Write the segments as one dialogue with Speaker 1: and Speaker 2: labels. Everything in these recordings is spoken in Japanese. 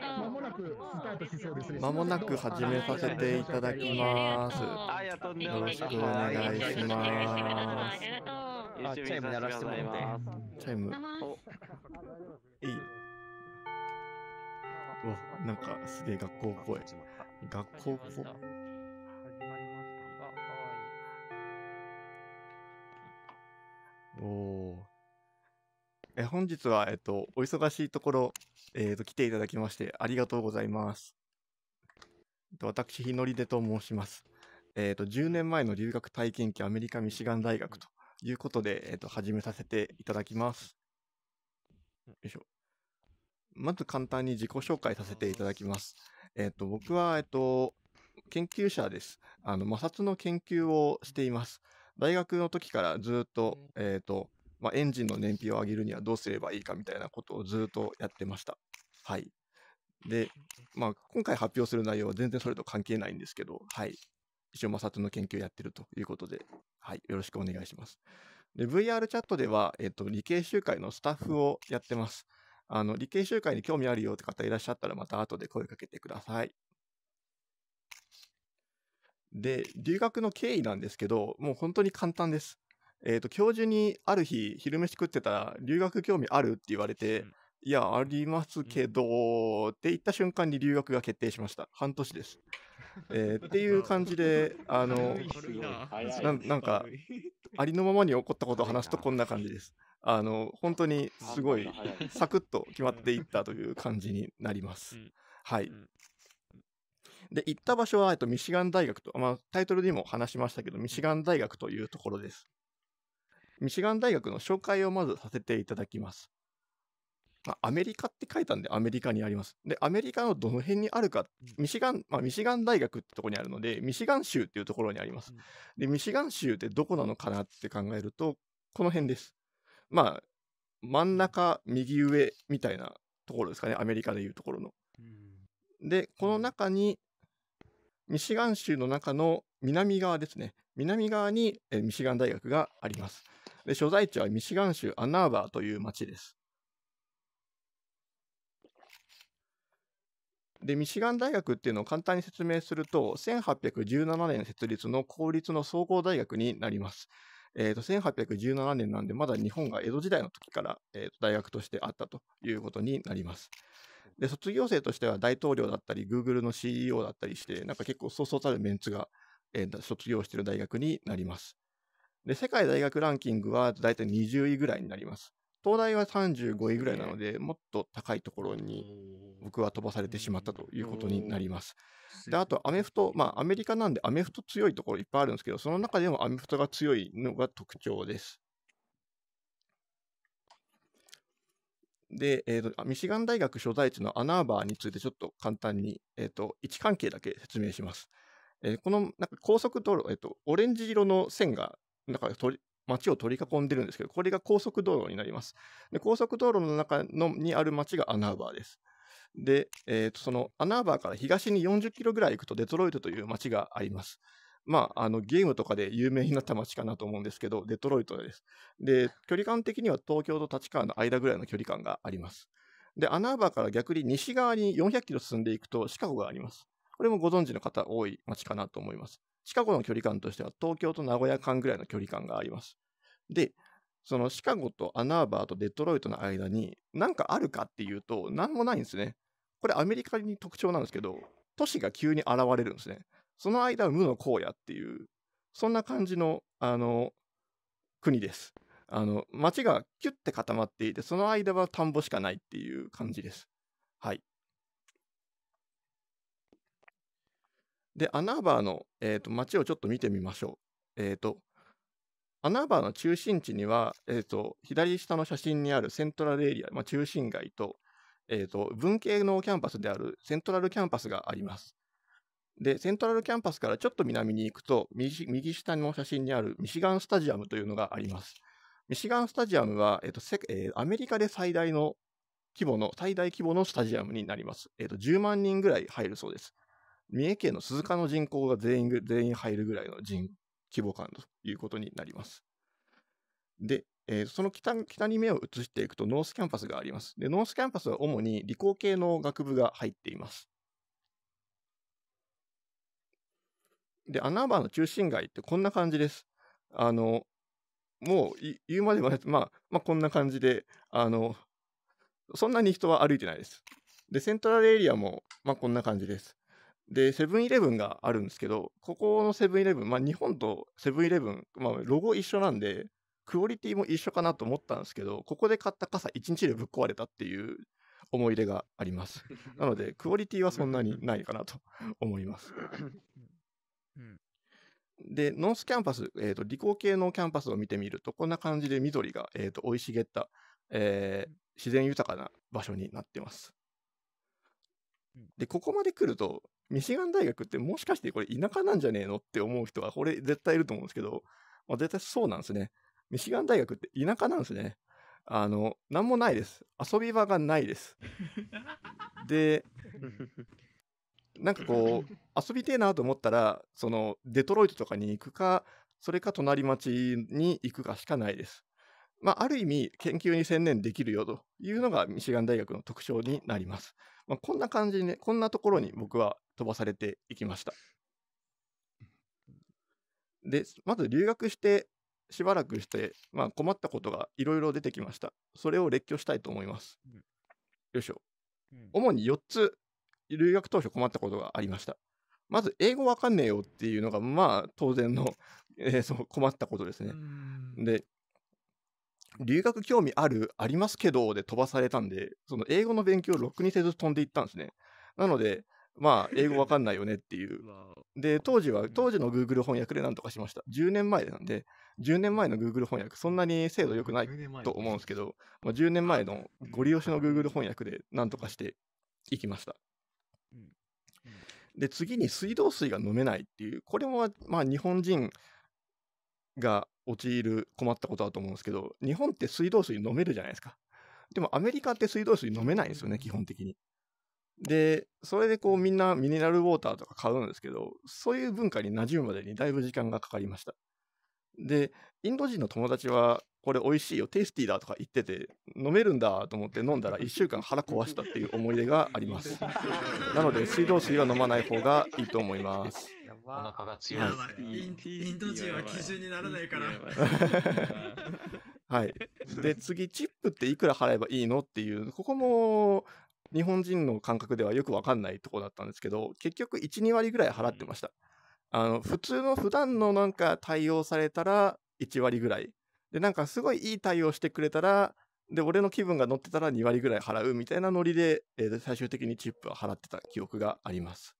Speaker 1: まもなくスタートしそうですね。まもなく始めさせていただきます。よろしくお願いします。あ、チャイム鳴らしてもらいます。チャイム。いい。お、なんかすげえ学校っぽい。学校っぽい。おー。え本日は、えっと、お忙しいところ、えっと、来ていただきましてありがとうございます。えっと、私、日のりでと申します。えっと、10年前の留学体験記アメリカ・ミシガン大学ということで、えっと、始めさせていただきます。よいしょ。まず簡単に自己紹介させていただきます。えっと、僕は、えっと、研究者です。あの、摩擦の研究をしています。大学の時からずっと、えっと、まあ、エンジンの燃費を上げるにはどうすればいいかみたいなことをずっとやってました。はい。で、まあ、今回発表する内容は全然それと関係ないんですけど、はい。一応、マサの研究やってるということで、はい。よろしくお願いします。で、VR チャットでは、えっと、理系集会のスタッフをやってます。あの、理系集会に興味あるよって方いらっしゃったら、また後で声かけてください。で、留学の経緯なんですけど、もう本当に簡単です。えっ、ー、と、教授にある日、昼飯食ってたら、留学興味あるって言われて、うんいや、ありますけど、うん、って言った瞬間に留学が決定しました。半年です。えー、っていう感じで、あの、ななんか、ありのままに起こったことを話すとこんな感じです。あの、本当にすごい、サクッと決まっていったという感じになります。はい。で、行った場所は、えっと、ミシガン大学と、まあ、タイトルにも話しましたけど、ミシガン大学というところです。ミシガン大学の紹介をまずさせていただきます。アメリカって書いたんで、アメリカにあります。で、アメリカのどの辺にあるか、ミシガン、まあ、ミシガン大学ってとこにあるので、ミシガン州っていうところにあります。で、ミシガン州ってどこなのかなって考えると、この辺です。まあ、真ん中、右上みたいなところですかね、アメリカでいうところの。で、この中に、ミシガン州の中の南側ですね、南側にミシガン大学があります。で、所在地はミシガン州アナーバーという町です。で、ミシガン大学っていうのを簡単に説明すると、1817年設立の公立の総合大学になります。えーと、1817年なんで、まだ日本が江戸時代の時から、えー、と大学としてあったということになります。で、卒業生としては大統領だったり、Google の CEO だったりして、なんか結構そうそうたるメンツが、えー、卒業している大学になります。で、世界大学ランキングはだいたい20位ぐらいになります。東大は35位ぐらいなので、もっと高いところに僕は飛ばされてしまったということになります。で、あとアメフト、まあアメリカなんでアメフト強いところいっぱいあるんですけど、その中でもアメフトが強いのが特徴です。で、えーと、ミシガン大学所在地のアナーバーについてちょっと簡単に、えーと、と位置関係だけ説明します。えー、このなんか高速道路、えーと、オレンジ色の線がだから取り、街を取り囲んでるんですけど、これが高速道路になります。で高速道路の中のにある街がアナーバーです。で、えー、とそのアナーバーから東に40キロぐらい行くとデトロイトという街があります。まあ、あのゲームとかで有名になった街かなと思うんですけど、デトロイトです。で、距離感的には東京と立川の間ぐらいの距離感があります。で、アナーバーから逆に西側に400キロ進んでいくとシカゴがあります。これもご存知の方多い街かなと思います。シカゴの距離感としては東京と名古屋間ぐらいの距離感があります。で、そのシカゴとアナーバーとデトロイトの間に何かあるかっていうと何もないんですね。これアメリカに特徴なんですけど、都市が急に現れるんですね。その間は無の荒野っていう、そんな感じの、あの、国です。あの、街がキュッて固まっていて、その間は田んぼしかないっていう感じです。はい。で、穴場の、えーと、街をちょっと見てみましょう。えっ、ー、と、穴場の中心地には、えーと、左下の写真にあるセントラルエリア、まあ、中心街と、えーと、文系のキャンパスであるセントラルキャンパスがあります。で、セントラルキャンパスからちょっと南に行くと、右右下の写真にあるミシガンスタジアムというのがあります。ミシガンスタジアムは、えーとえー、アメリカで最大の規模の、最大規模のスタジアムになります。えーと、10万人ぐらい入るそうです。三重県の鈴鹿の人口が全員、全員入るぐらいの人、規模感ということになります。で、えー、その北北に目を移していくとノースキャンパスがあります。で、ノースキャンパスは主に理工系の学部が入っています。で、アナーバーの中心街ってこんな感じです。あの、もう言うまでもないまあ、まあ、こんな感じで、あの、そんなに人は歩いてないです。で、セントラルエリアも、まあ、こんな感じです。で、セブンイレブンがあるんですけど、ここのセブンイレブン、まあ日本とセブンイレブン、まあロゴ一緒なんで、クオリティも一緒かなと思ったんですけど、ここで買った傘1日でぶっ壊れたっていう思い出があります。なので、クオリティはそんなにないかなと思います。で、ノースキャンパス、えっ、ー、と、理工系のキャンパスを見てみると、こんな感じで緑が、えっ、ー、と、生い茂った、えー、自然豊かな場所になってます。で、ここまで来ると、ミシガン大学ってもしかしてこれ田舎なんじゃねえのって思う人はこれ絶対いると思うんですけど、まあ、絶対そうなんですね。ミシガン大学って田舎なんですね。あの、なんもないです。遊び場がないです。で、なんかこう、遊びてえなと思ったら、その、デトロイトとかに行くか、それか隣町に行くかしかないです。まあ、ある意味、研究に専念できるよというのがミシガン大学の特徴になります。まあ、こんな感じにね、こんなところに僕は飛ばされていきました。で、まず留学してしばらくして、まあ、困ったことがいろいろ出てきました。それを列挙したいと思います。よいしょ。主に4つ、留学当初困ったことがありました。まず、英語わかんねえよっていうのが、まあ、当然の、えー、そ困ったことですね。で、留学興味ある、ありますけど、で飛ばされたんで、その英語の勉強をろくにせず飛んでいったんですね。なので、まあ、英語わかんないよねっていう。で、当時は、当時の Google 翻訳で何とかしました。10年前なんで、10年前の Google 翻訳、そんなに精度良くないと思うんですけど、まあ、10年前のご利用しの Google 翻訳で何とかしていきました。で、次に水道水が飲めないっていう、これも、まあ、日本人が陥る困ったことだと思うんですけど、日本って水道水飲めるじゃないですか。でもアメリカって水道水飲めないんですよね、基本的に。で、それでこうみんなミネラルウォーターとか買うんですけど、そういう文化に馴染むまでにだいぶ時間がかかりました。で、インド人の友達は、これ美味しいよ、テイスティーだとか言ってて、飲めるんだと思って飲んだら1週間腹壊したっていう思い出があります。なので、水道水は飲まない方がいいと思います。お腹が強い、いインド人は基準にならないから。はい。で、次、チップっていくら払えばいいのっていう、ここも、日本人の感覚ではよく分かんないとこだったんですけど結局12割ぐらい払ってましたあの普通の普段のなんか対応されたら1割ぐらいでなんかすごいいい対応してくれたらで俺の気分が乗ってたら2割ぐらい払うみたいなノリで、えー、最終的にチップは払ってた記憶があります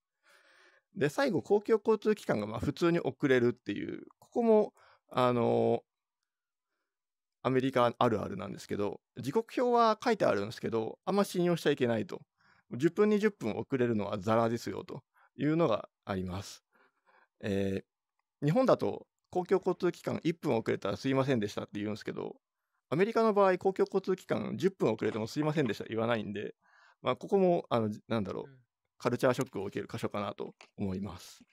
Speaker 1: で最後公共交通機関がまあ普通に遅れるっていうここもあのアメリカあるあるなんですけど、時刻表は書いてあるんですけど、あんま信用しちゃいけないと。10分20分遅れるのはザラですよというのがあります。えー、日本だと公共交通機関1分遅れたらすいませんでしたって言うんですけど、アメリカの場合公共交通機関10分遅れてもすいませんでした言わないんで、まあ、ここも、あの、なんだろう、カルチャーショックを受ける箇所かなと思います。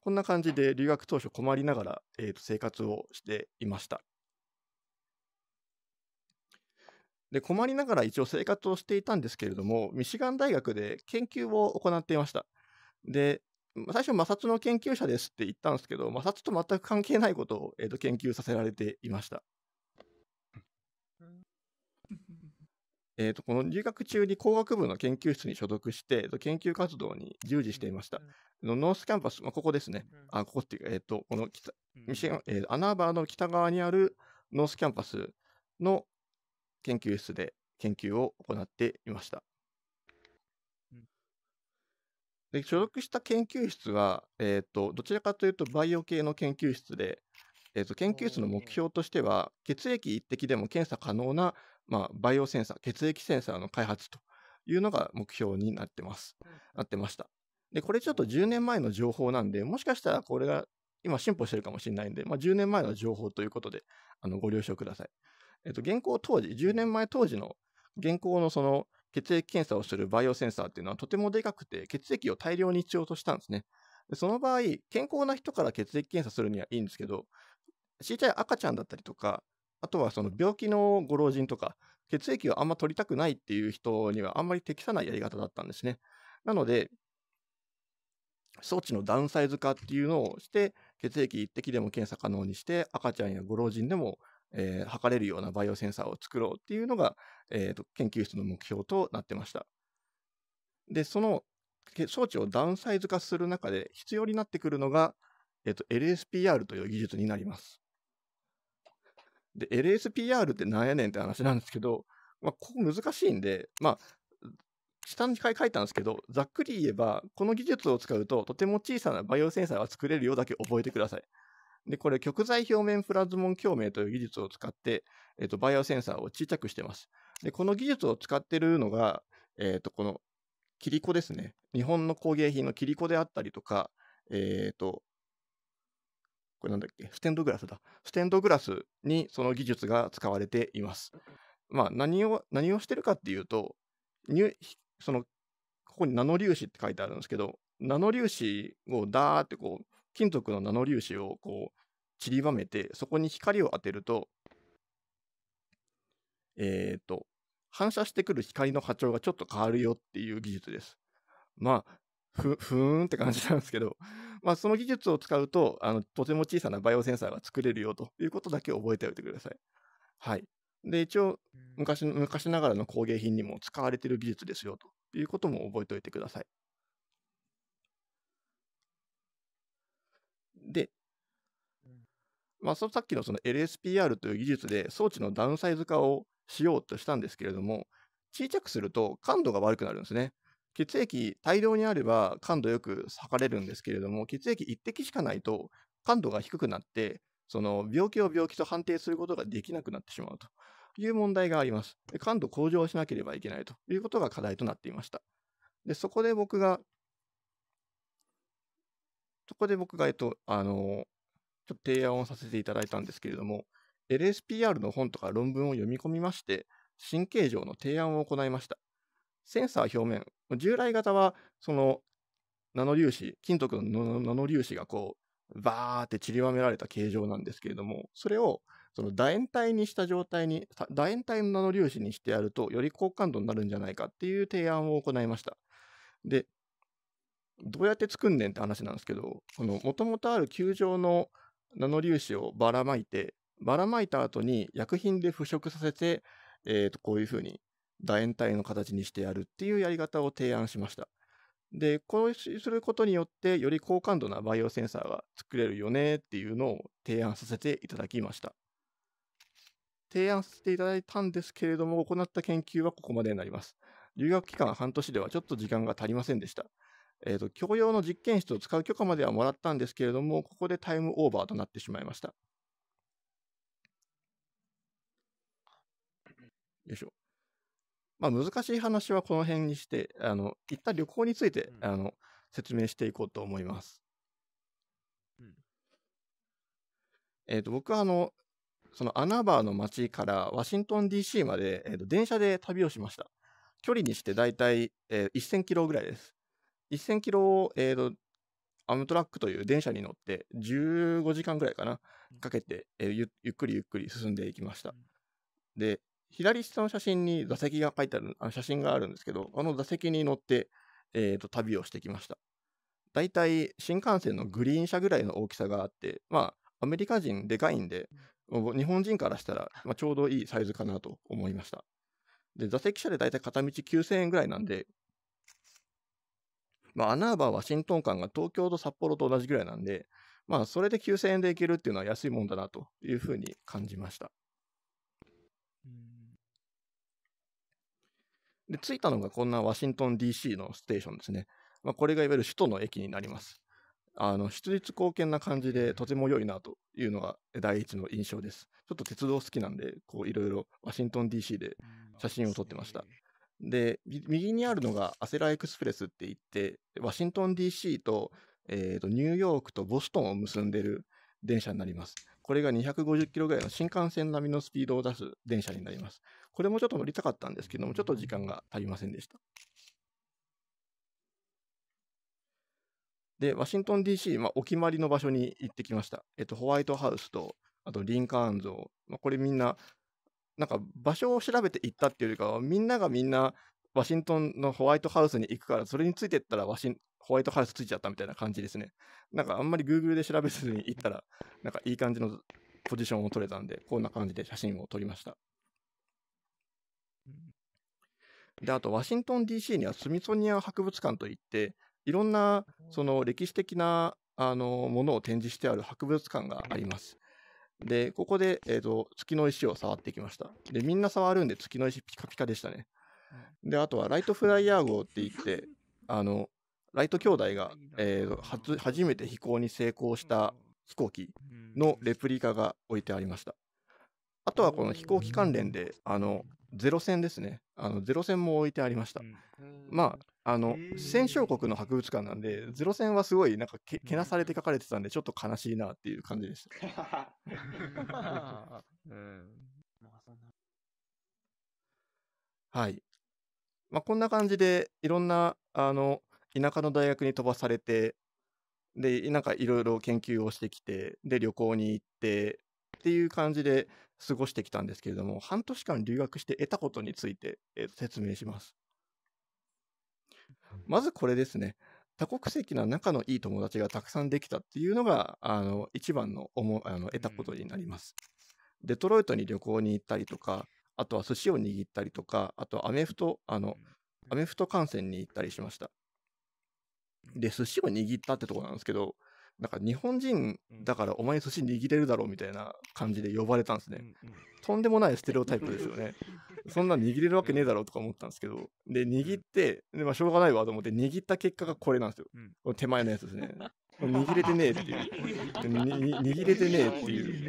Speaker 1: こんな感じで留学当初困りながら、えー、と生活をしていました。で、困りながら一応生活をしていたんですけれども、ミシガン大学で研究を行っていました。で、最初、摩擦の研究者ですって言ったんですけど、摩擦と全く関係ないことを、えー、と研究させられていました。えっとこの留学中に工学部の研究室に所属して、研究活動に従事していました。ノースキャンパス、まあ、ここですね。あ、ここっていうか、えっ、ー、と、この北、ミシガン、えー、アナーバーの北側にあるノースキャンパスの、研究室で研究を行っていました。で所属した研究室は、えーと、どちらかというとバイオ系の研究室で、えーと、と研究室の目標としては血液一滴でも検査可能な、まあ、バイオセンサー血液センサーの開発というのが目標になってます、なってましたでこれちょっと10年前の情報なんでもしかしたらこれが今進歩してるかもしれないんで、まあ、10年前の情報ということであのご了承くださいえっと、現行当時、10年前当時の現行のその血液検査をするバイオセンサーっていうのはとてもでかくて、血液を大量に必要としたんですね。でその場合、健康な人から血液検査するにはいいんですけど、小さい赤ちゃんだったりとか、あとはその病気のご老人とか、血液をあんま取りたくないっていう人にはあんまり適さないやり方だったんですね。なので、装置のダウンサイズ化っていうのをして、血液1滴でも検査可能にして、赤ちゃんやご老人でもえー、測れるようなバイオセンサーを作ろうっていうのが、えーと、研究室の目標となってました。で、その装置をダウンサイズ化する中で必要になってくるのが、えーと、LSPR という技術になります。で、LSPR ってなんやねんって話なんですけど、まあ、ここ難しいんで、まあ、下に書いたんですけど、ざっくり言えば、この技術を使うと、とても小さなバイオセンサーが作れるようだけ覚えてください。で、これ、極材表面プラズモン共鳴という技術を使って、えっ、ー、と、バイオセンサーを小さくしてます。で、この技術を使ってるのが、えっ、ー、と、この、キリコですね。日本の工芸品のキリコであったりとか、えっ、ー、と、これなんだっけ、ステンドグラスだ。ステンドグラスにその技術が使われています。まあ、何を、何をしてるかっていうと、その、ここにナノ粒子って書いてあるんですけど、ナノ粒子をダーってこう、金属のナノ粒子をこう散りばめて、そこに光を当てると、えっ、ー、と、反射してくる光の波長がちょっと変わるよっていう技術です。まあ、ふ、ふーんって感じなんですけど、まあ、その技術を使うと、あの、とても小さなバイオセンサーが作れるよということだけ覚えておいてください。はい。で、一応、昔、昔ながらの工芸品にも使われている技術ですよということも覚えておいてください。まあ、そのさっきのその LSPR という技術で装置のダウンサイズ化をしようとしたんですけれども、小さくすると感度が悪くなるんですね。血液大量にあれば感度よく測れるんですけれども、血液1滴しかないと感度が低くなって、その病気を病気と判定することができなくなってしまうという問題があります。感度向上しなければいけないということが課題となっていました。で、そこで僕が、そこで僕が、えっと、あの、ちょっと提案をさせていただいたんですけれども、LSPR の本とか論文を読み込みまして、神経上の提案を行いました。センサー表面、従来型は、その、ナノ粒子、金属のナノ粒子がこう、バーって散りばめられた形状なんですけれども、それを、その楕円体にした状態に、楕円体のナノ粒子にしてやると、より高感度になるんじゃないかっていう提案を行いました。で、どうやって作んねんって話なんですけど、このもとある球状のナノ粒子をばらまいて、ばらまいた後に薬品で腐食させて、えー、とこういうふうに楕円体の形にしてやるっていうやり方を提案しました。で、こうすることによって、より高感度なバイオセンサーが作れるよねっていうのを提案させていただきました。提案させていただいたんですけれども、行った研究はここまでになります。留学期間半年ではちょっと時間が足りませんでした。えっ、ー、と、共用の実験室を使う許可まではもらったんですけれども、ここでタイムオーバーとなってしまいました。よいしょ。まあ、難しい話はこの辺にして、あの、行った旅行について、うん、あの、説明していこうと思います。うん、えっ、ー、と、僕はあの、そのアナバーの町からワシントン DC まで、えー、と電車で旅をしました。距離にして大体、えー、1000キロぐらいです。1000キロを、えー、アムトラックという電車に乗って15時間ぐらいかな、かけて、えー、ゆっくりゆっくり進んでいきました。で、左下の写真に座席が書いてある、あの写真があるんですけど、あの座席に乗って、えーと旅をしてきました。だいたい新幹線のグリーン車ぐらいの大きさがあって、まあ、アメリカ人でかいんで、日本人からしたら、まあ、ちょうどいいサイズかなと思いました。で、座席車でだいたい片道9000円ぐらいなんで、まあ、アナーバーワシントン間が東京と札幌と同じぐらいなんで、まあ、それで9000円で行けるっていうのは安いもんだなというふうに感じました。で、着いたのがこんなワシントン DC のステーションですね。まあ、これがいわゆる首都の駅になります。あの、出立貢献な感じでとても良いなというのが第一の印象です。ちょっと鉄道好きなんで、こういろいろワシントン DC で写真を撮ってました。で、右にあるのがアセラエクスプレスって言って、ワシントン DC と、えー、とニューヨークとボストンを結んでる電車になります。これが250キロぐらいの新幹線並みのスピードを出す電車になります。これもちょっと乗りたかったんですけども、ちょっと時間が足りませんでした。で、ワシントン DC、まあ、お決まりの場所に行ってきました。えっと、ホワイトハウスと、あとリンカーン像、まあ、これみんななんか場所を調べて行ったっていうよりかはみんながみんなワシントンのホワイトハウスに行くからそれについてったらワシンホワイトハウスついちゃったみたいな感じですね なんかあんまり Google で調べずに行ったらなんかいい感じのポジションを取れたんでこんな感じで写真を撮りましたであとワシントン DC にはスミソニアン博物館といっていろんなその歴史的なあのものを展示してある博物館がありますで、ここで、えっ、ー、と、月の石を触ってきました。で、みんな触るんで月の石ピカピカでしたね。で、あとはライトフライヤー号って言って、あの、ライト兄弟が、えー、初初めて飛行に成功した飛行機のレプリカが置いてありました。あとはこの飛行機関連で、あの、ゼロ戦ですね。あの、ゼロ戦も置いてありました。まあ、あの、戦勝国の博物館なんで、ゼロ戦はすごい、なんかけ、けなされて書かれてたんで、ちょっと悲しいなっていう感じでした。はい。まあ、こんな感じで、いろんな、あの、田舎の大学に飛ばされて、で、なんかいろいろ研究をしてきて、で、旅行に行って、っていう感じで、過ごしてきたんですけれども、半年間留学して得たことについて、えー、説明します。まずこれですね。多国籍な仲のいい友達がたくさんできたっていうのが、あの、一番の思あの得たことになります。デトロイトに旅行に行ったりとか、あとは寿司を握ったりとか、あとアメフト、あの、アメフト観戦に行ったりしました。で、寿司を握ったってとこなんですけど、なんか日本人だからお前寿司握れるだろうみたいな感じで呼ばれたんですね。とんでもないステレオタイプですよね。そんな握れるわけねえだろうとか思ったんですけど、で、握って、でまあ、しょうがないわと思って握った結果がこれなんですよ。この手前のやつですね。握れてねえっていう握れてねえってい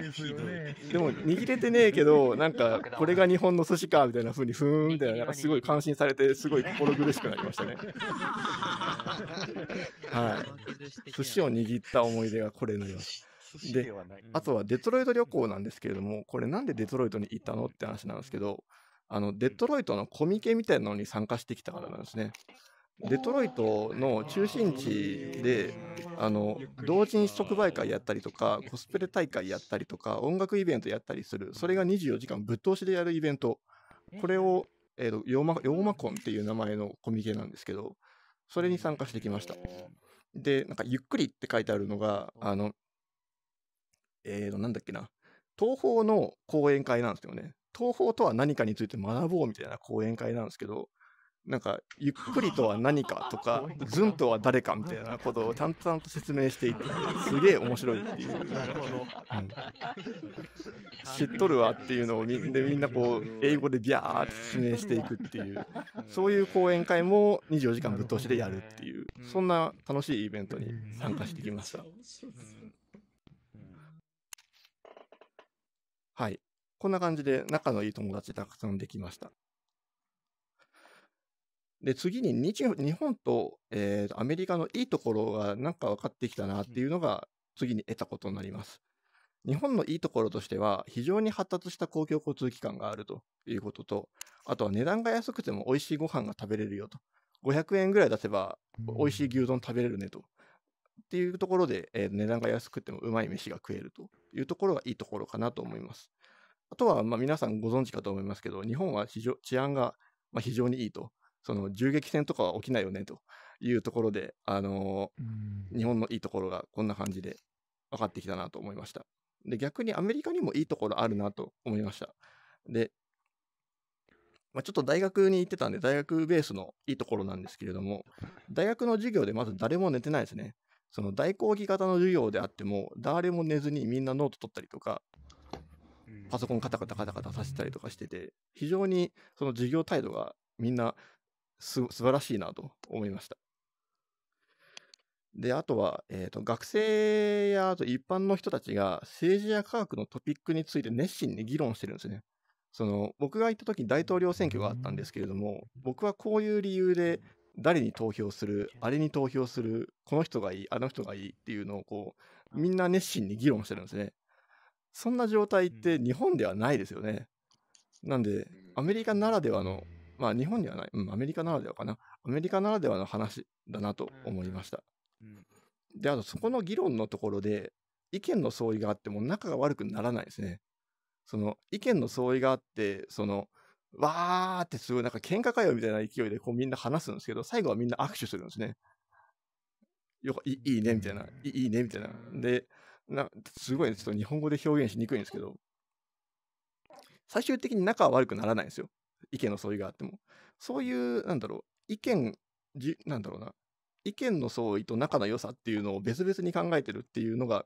Speaker 1: うでも握れてねえけどなんかこれが日本の寿司かみたいなふうにふーんみたいななんかすごい感心されてすごい心苦しくなりましたねはい寿司を握った思い出がこれのようであとはデトロイト旅行なんですけれどもこれなんでデトロイトに行ったのって話なんですけどあのデトロイトのコミケみたいなのに参加してきたからなんですねデトロイトの中心地であの同人誌即売会やったりとかコスプレ大会やったりとか音楽イベントやったりするそれが24時間ぶっ通しでやるイベントこれを、えーと、ヨーマヨーマコンっていう名前のコミケなんですけどそれに参加してきましたでなんか「ゆっくり」って書いてあるのがあのえーとなんだっけな東宝の講演会なんですよね東宝とは何かについて学ぼうみたいな講演会なんですけどなんか、ゆっくりとは何かとか、ずんとは誰かみたいなことを淡々と説明していて、すげえ面白いっていう。なるほど。知っとるわっていうのをみでみんなこう、英語でビャーって説明していくっていう、そういう講演会も24時間ぶっ通しでやるっていう、そんな楽しいイベントに参加してきました。はい。こんな感じで仲のいい友達たくさんできました。で、次に日本と、えー、アメリカのいいところがなんか分かってきたなっていうのが次に得たことになります。日本のいいところとしては、非常に発達した公共交通機関があるということと、あとは値段が安くても美味しいご飯が食べれるよと。500円ぐらい出せば美味しい牛丼食べれるねと。っていうところで、えー、値段が安くてもうまい飯が食えるというところがいいところかなと思います。あとは、まあ、皆さんご存知かと思いますけど、日本は治安が、まあ、非常にいいと。その銃撃戦とかは起きないよねというところで、あのー、日本のいいところがこんな感じで分かってきたなと思いました。で、逆にアメリカにもいいところあるなと思いました。で、まあ、ちょっと大学に行ってたんで、大学ベースのいいところなんですけれども、大学の授業でまず誰も寝てないですね。その大講義型の授業であっても、誰も寝ずにみんなノート取ったりとか、パソコンカタカタカタカタさせたりとかしてて、非常にその授業態度がみんなす、素晴らしいなと思いました。で、あとは、えっ、ー、と、学生や、あと一般の人たちが政治や科学のトピックについて熱心に議論してるんですね。その、僕が行った時に大統領選挙があったんですけれども、僕はこういう理由で誰に投票する、あれに投票する、この人がいい、あの人がいいっていうのをこう、みんな熱心に議論してるんですね。そんな状態って日本ではないですよね。なんで、アメリカならではのまあ日本にはない、うん、アメリカならではかな。アメリカならではの話だなと思いました。うん、で、あとそこの議論のところで、意見の相違があっても仲が悪くならないですね。その意見の相違があって、その、わーってすごいなんか喧嘩かよみたいな勢いでこうみんな話すんですけど、最後はみんな握手するんですね。よいいいねみたいな、いいねみたいな。で、なすごいちょっと日本語で表現しにくいんですけど、最終的に仲は悪くならないんですよ。意見の相違があっても。そういう、なんだろう、意見、じなんだろうな、意見の相違と仲の良さっていうのを別々に考えてるっていうのが、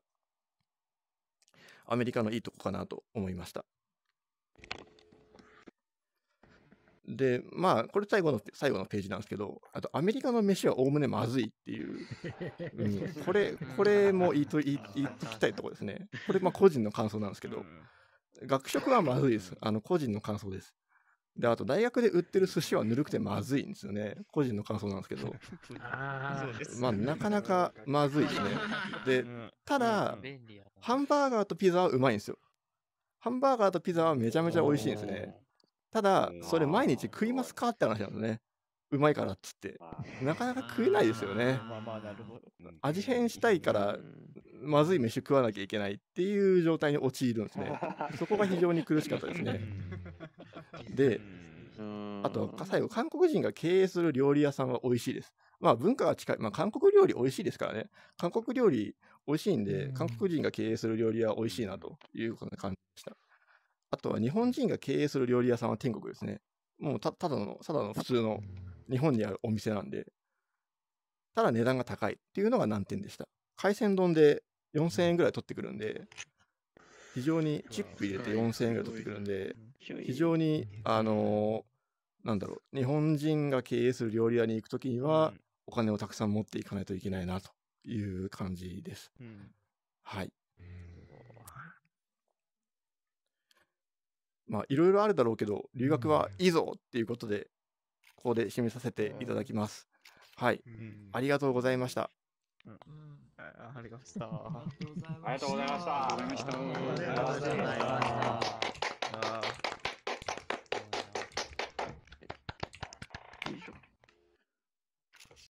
Speaker 1: アメリカのいいとこかなと思いました。で、まあ、これ最後の、最後のページなんですけど、あと、アメリカの飯はおおむねまずいっていう、うん、これ、これも言いと、言いときたいとこですね。これ、まあ、個人の感想なんですけど、学食はまずいです。あの、個人の感想です。で、あと大学で売ってる寿司はぬるくてまずいんですよね。個人の感想なんですけど。まあ、なかなかまずいですね。で、ただ、ハンバーガーとピザはうまいんですよ。ハンバーガーとピザはめちゃめちゃ美味しいんですね。ただ、それ毎日食いますかって話なんですね。うまいからっつって。なかなか食えないですよね。まあまあ、なるほど。味変したいから、まずい飯食わなきゃいけないっていう状態に陥るんですね。そこが非常に苦しかったですね。で、あと、最後、韓国人が経営する料理屋さんは美味しいです。まあ、文化が近い。まあ、韓国料理美味しいですからね。韓国料理美味しいんで、韓国人が経営する料理屋は美味しいなという感じました。あとは、日本人が経営する料理屋さんは天国ですね。もうた、ただの、ただの普通の日本にあるお店なんで、ただ値段が高いっていうのが難点でした。海鮮丼で4000円ぐらい取ってくるんで、非常にチップ入れて4000円ぐらい取ってくるんで、非常に、あのー、なんだろう、日本人が経営する料理屋に行くときには、お金をたくさん持っていかないといけないなという感じです。はい。まあ、いろいろあるだろうけど、留学はいいぞっていうことで、ここで締めさせていただきます。はい。ありがとうございました。うんありがとうございました。ありがとうございました。ありがとうございました。ありがとうございました。